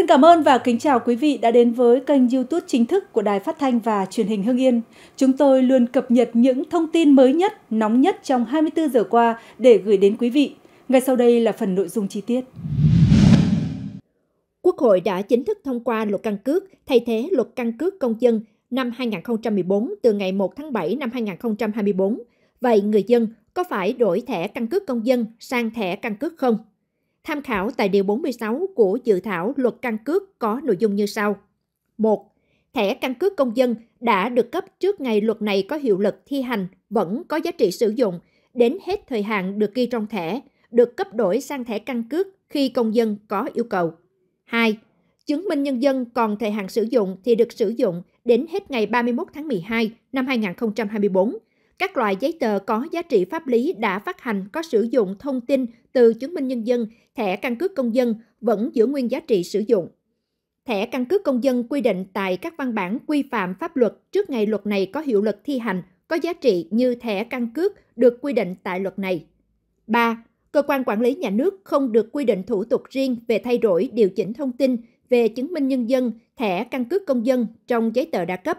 Xin cảm ơn và kính chào quý vị đã đến với kênh YouTube chính thức của Đài Phát thanh và Truyền hình Hưng Yên. Chúng tôi luôn cập nhật những thông tin mới nhất, nóng nhất trong 24 giờ qua để gửi đến quý vị. Ngay sau đây là phần nội dung chi tiết. Quốc hội đã chính thức thông qua luật căn cước thay thế luật căn cước công dân năm 2014 từ ngày 1 tháng 7 năm 2024. Vậy người dân có phải đổi thẻ căn cước công dân sang thẻ căn cước không? Tham khảo tại Điều 46 của dự thảo luật căn cước có nội dung như sau. 1. Thẻ căn cước công dân đã được cấp trước ngày luật này có hiệu lực thi hành vẫn có giá trị sử dụng đến hết thời hạn được ghi trong thẻ, được cấp đổi sang thẻ căn cước khi công dân có yêu cầu. 2. Chứng minh nhân dân còn thời hạn sử dụng thì được sử dụng đến hết ngày 31 tháng 12 năm 2024 các loại giấy tờ có giá trị pháp lý đã phát hành có sử dụng thông tin từ chứng minh nhân dân, thẻ căn cước công dân vẫn giữ nguyên giá trị sử dụng. Thẻ căn cước công dân quy định tại các văn bản quy phạm pháp luật trước ngày luật này có hiệu lực thi hành có giá trị như thẻ căn cước được quy định tại luật này. 3. Cơ quan quản lý nhà nước không được quy định thủ tục riêng về thay đổi, điều chỉnh thông tin về chứng minh nhân dân, thẻ căn cước công dân trong giấy tờ đã cấp.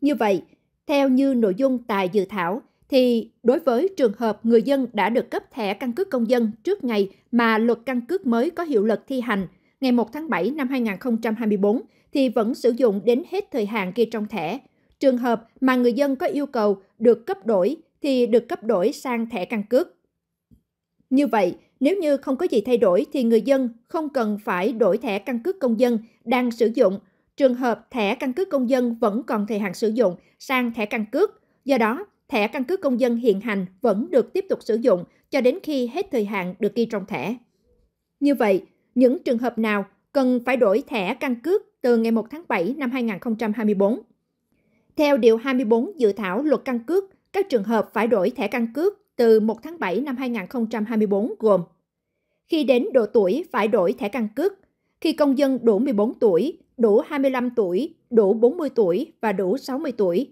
Như vậy, theo như nội dung tại dự thảo, thì đối với trường hợp người dân đã được cấp thẻ căn cước công dân trước ngày mà luật căn cước mới có hiệu lực thi hành ngày 1 tháng 7 năm 2024 thì vẫn sử dụng đến hết thời hạn ghi trong thẻ. Trường hợp mà người dân có yêu cầu được cấp đổi thì được cấp đổi sang thẻ căn cước. Như vậy, nếu như không có gì thay đổi thì người dân không cần phải đổi thẻ căn cước công dân đang sử dụng trường hợp thẻ căn cước công dân vẫn còn thời hạn sử dụng sang thẻ căn cước. Do đó, thẻ căn cước công dân hiện hành vẫn được tiếp tục sử dụng cho đến khi hết thời hạn được ghi trong thẻ. Như vậy, những trường hợp nào cần phải đổi thẻ căn cước từ ngày 1 tháng 7 năm 2024? Theo Điều 24 dự thảo luật căn cước, các trường hợp phải đổi thẻ căn cước từ 1 tháng 7 năm 2024 gồm khi đến độ tuổi phải đổi thẻ căn cước – khi công dân đủ 14 tuổi, đủ 25 tuổi, đủ 40 tuổi và đủ 60 tuổi.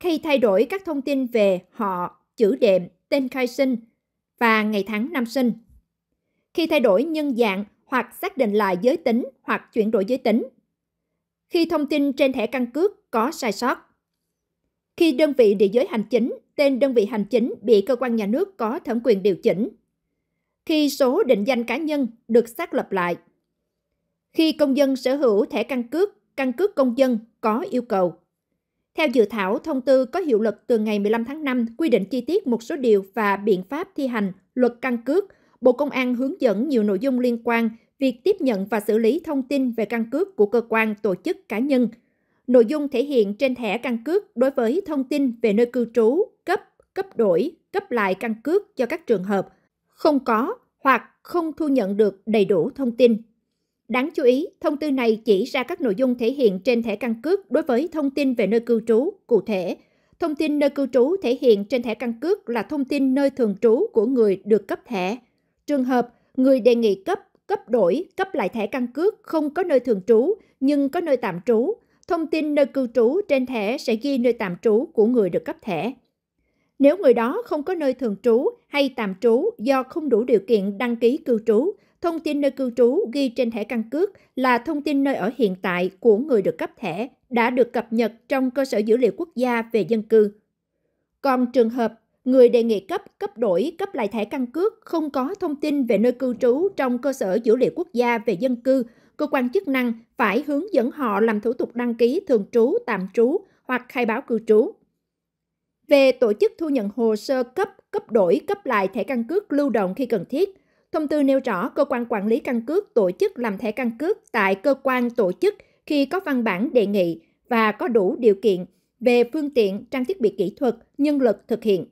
Khi thay đổi các thông tin về họ, chữ đệm, tên khai sinh và ngày tháng năm sinh. Khi thay đổi nhân dạng hoặc xác định lại giới tính hoặc chuyển đổi giới tính. Khi thông tin trên thẻ căn cước có sai sót. Khi đơn vị địa giới hành chính, tên đơn vị hành chính bị cơ quan nhà nước có thẩm quyền điều chỉnh. Khi số định danh cá nhân được xác lập lại khi công dân sở hữu thẻ căn cước, căn cước công dân có yêu cầu. Theo dự thảo, thông tư có hiệu lực từ ngày 15 tháng 5 quy định chi tiết một số điều và biện pháp thi hành luật căn cước. Bộ Công an hướng dẫn nhiều nội dung liên quan việc tiếp nhận và xử lý thông tin về căn cước của cơ quan, tổ chức, cá nhân. Nội dung thể hiện trên thẻ căn cước đối với thông tin về nơi cư trú, cấp, cấp đổi, cấp lại căn cước cho các trường hợp không có hoặc không thu nhận được đầy đủ thông tin Đáng chú ý, thông tư này chỉ ra các nội dung thể hiện trên thẻ căn cước đối với thông tin về nơi cư trú, cụ thể. Thông tin nơi cư trú thể hiện trên thẻ căn cước là thông tin nơi thường trú của người được cấp thẻ. Trường hợp người đề nghị cấp, cấp đổi, cấp lại thẻ căn cước không có nơi thường trú nhưng có nơi tạm trú, thông tin nơi cư trú trên thẻ sẽ ghi nơi tạm trú của người được cấp thẻ. Nếu người đó không có nơi thường trú hay tạm trú do không đủ điều kiện đăng ký cư trú, thông tin nơi cư trú ghi trên thẻ căn cước là thông tin nơi ở hiện tại của người được cấp thẻ đã được cập nhật trong cơ sở dữ liệu quốc gia về dân cư. Còn trường hợp người đề nghị cấp, cấp đổi, cấp lại thẻ căn cước không có thông tin về nơi cư trú trong cơ sở dữ liệu quốc gia về dân cư, cơ quan chức năng phải hướng dẫn họ làm thủ tục đăng ký thường trú, tạm trú hoặc khai báo cư trú. Về tổ chức thu nhận hồ sơ cấp, cấp đổi, cấp lại thẻ căn cước lưu động khi cần thiết – Thông tư nêu rõ cơ quan quản lý căn cước tổ chức làm thẻ căn cước tại cơ quan tổ chức khi có văn bản đề nghị và có đủ điều kiện về phương tiện, trang thiết bị kỹ thuật, nhân lực thực hiện.